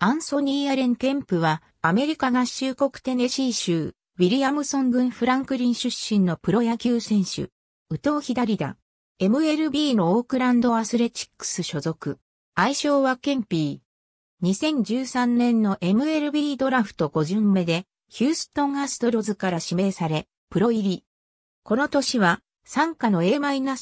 アンソニー・アレン・ケンプは、アメリカ合衆国テネシー州、ウィリアムソン郡フランクリン出身のプロ野球選手。右投左打。MLB のオークランドアスレチックス所属。愛称はケンピー。2013年の MLB ドラフト5巡目で、ヒューストンアストロズから指名され、プロ入り。この年は、参加の A-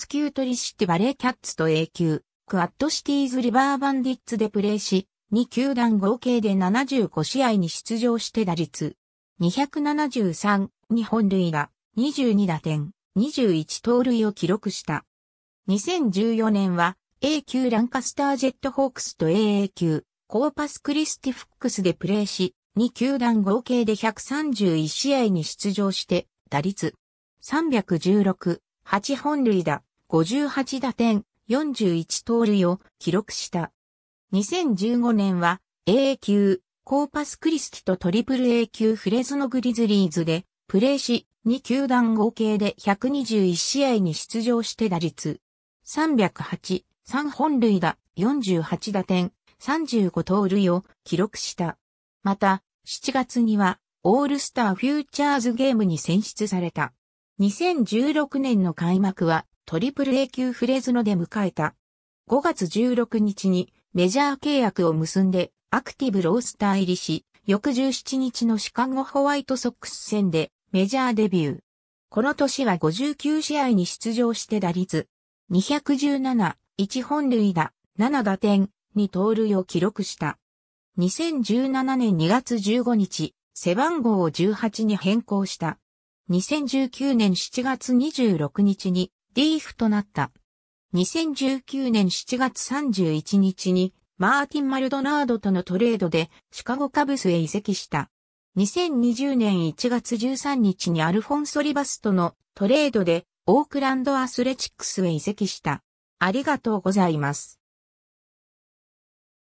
級トリシティバレーキャッツと A 級、クアッドシティーズリバーバンディッツでプレーし、2球団合計で75試合に出場して打率273二本塁打22打点21盗塁を記録した。2014年は A 級ランカスタージェットホークスと AA 級コーパスクリスティフックスでプレーし、2球団合計で131試合に出場して打率316、8本塁打、58打点、41盗塁を記録した。2015年は a 級、コーパスクリスティとトリプル A 級フレズノグリズリーズで、プレーし、2球団合計で121試合に出場して打率。308、3本塁打、48打点、35盗塁を記録した。また、7月には、オールスターフューチャーズゲームに選出された。2016年の開幕は、トリプル A 級フレズノで迎えた。5月16日に、メジャー契約を結んでアクティブロースター入りし、翌17日のシカゴホワイトソックス戦でメジャーデビュー。この年は59試合に出場して打率217、1本塁打、7打点、2盗塁を記録した。2017年2月15日、背番号を18に変更した。2019年7月26日にリーフとなった。2019年7月31日にマーティン・マルドナードとのトレードでシカゴカブスへ移籍した。2020年1月13日にアルフォンソ・リバスとのトレードでオークランド・アスレチックスへ移籍した。ありがとうございます。